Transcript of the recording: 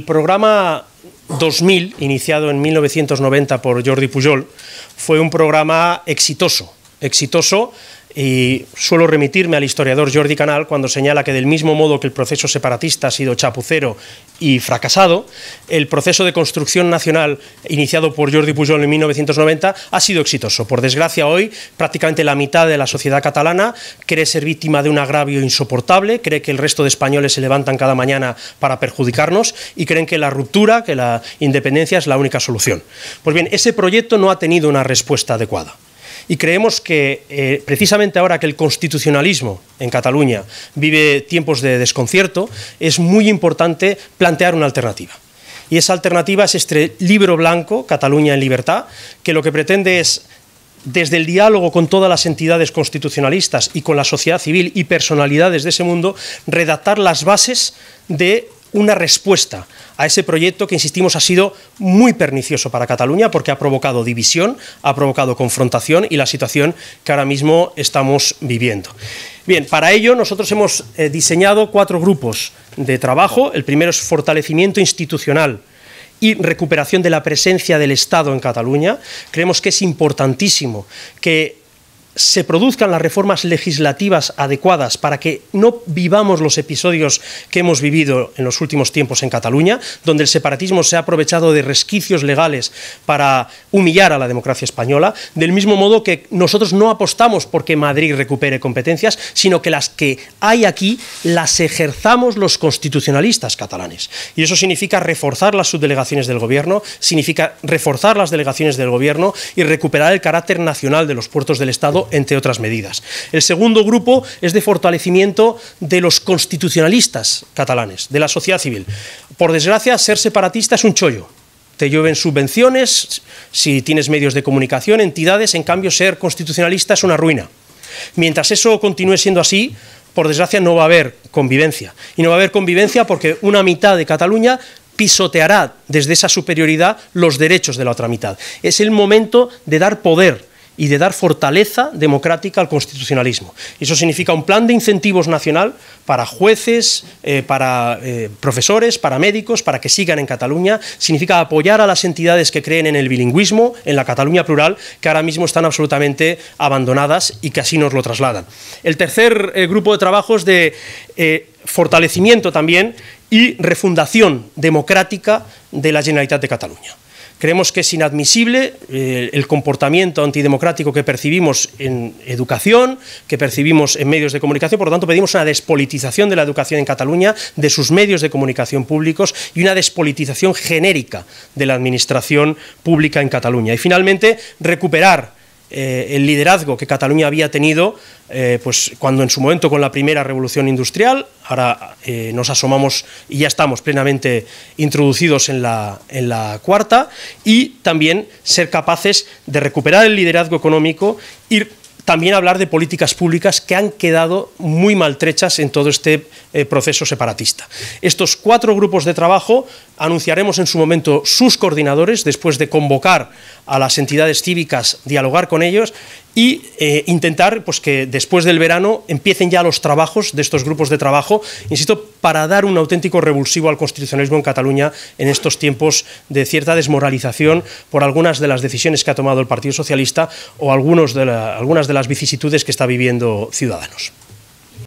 El programa 2000, iniciado en 1990 por Jordi Pujol, fue un programa exitoso, exitoso y suelo remitirme al historiador Jordi Canal cuando señala que del mismo modo que el proceso separatista ha sido chapucero y fracasado, el proceso de construcción nacional iniciado por Jordi Pujol en 1990 ha sido exitoso. Por desgracia hoy prácticamente la mitad de la sociedad catalana cree ser víctima de un agravio insoportable, cree que el resto de españoles se levantan cada mañana para perjudicarnos y creen que la ruptura, que la independencia es la única solución. Pues bien, ese proyecto no ha tenido una respuesta adecuada. Y creemos que eh, precisamente ahora que el constitucionalismo en Cataluña vive tiempos de desconcierto, es muy importante plantear una alternativa. Y esa alternativa es este libro blanco, Cataluña en libertad, que lo que pretende es desde el diálogo con todas las entidades constitucionalistas y con la sociedad civil y personalidades de ese mundo, redactar las bases de una respuesta a ese proyecto que, insistimos, ha sido muy pernicioso para Cataluña porque ha provocado división, ha provocado confrontación y la situación que ahora mismo estamos viviendo. Bien, para ello nosotros hemos eh, diseñado cuatro grupos de trabajo. El primero es fortalecimiento institucional y recuperación de la presencia del Estado en Cataluña. Creemos que es importantísimo que se produzcan las reformas legislativas adecuadas para que no vivamos los episodios que hemos vivido en los últimos tiempos en Cataluña, donde el separatismo se ha aprovechado de resquicios legales para humillar a la democracia española, del mismo modo que nosotros no apostamos porque Madrid recupere competencias, sino que las que hay aquí las ejerzamos los constitucionalistas catalanes. Y eso significa reforzar las subdelegaciones del gobierno, significa reforzar las delegaciones del gobierno y recuperar el carácter nacional de los puertos del Estado entre otras medidas. El segundo grupo es de fortalecimiento de los constitucionalistas catalanes, de la sociedad civil. Por desgracia, ser separatista es un chollo, te llueven subvenciones, si tienes medios de comunicación, entidades, en cambio ser constitucionalista es una ruina. Mientras eso continúe siendo así, por desgracia no va a haber convivencia. Y no va a haber convivencia porque una mitad de Cataluña pisoteará desde esa superioridad los derechos de la otra mitad. Es el momento de dar poder y de dar fortaleza democrática al constitucionalismo. Eso significa un plan de incentivos nacional para jueces, eh, para eh, profesores, para médicos, para que sigan en Cataluña. Significa apoyar a las entidades que creen en el bilingüismo, en la Cataluña plural, que ahora mismo están absolutamente abandonadas y que así nos lo trasladan. El tercer eh, grupo de trabajos de fortalecimiento también y refundación democrática de la Generalitat de Cataluña. Creemos que es inadmisible eh, el comportamiento antidemocrático que percibimos en educación, que percibimos en medios de comunicación. Por lo tanto, pedimos una despolitización de la educación en Cataluña, de sus medios de comunicación públicos y una despolitización genérica de la administración pública en Cataluña. Y finalmente, recuperar eh, el liderazgo que Cataluña había tenido eh, pues cuando en su momento con la primera revolución industrial, ahora eh, nos asomamos y ya estamos plenamente introducidos en la, en la cuarta, y también ser capaces de recuperar el liderazgo económico, ir también hablar de políticas públicas que han quedado muy maltrechas en todo este eh, proceso separatista. Estos cuatro grupos de trabajo anunciaremos en su momento sus coordinadores, después de convocar a las entidades cívicas, dialogar con ellos y eh, intentar pues, que después del verano empiecen ya los trabajos de estos grupos de trabajo, insisto, para dar un auténtico revulsivo al constitucionalismo en Cataluña en estos tiempos de cierta desmoralización por algunas de las decisiones que ha tomado el Partido Socialista o algunas de las vicisitudes que está viviendo Ciudadanos.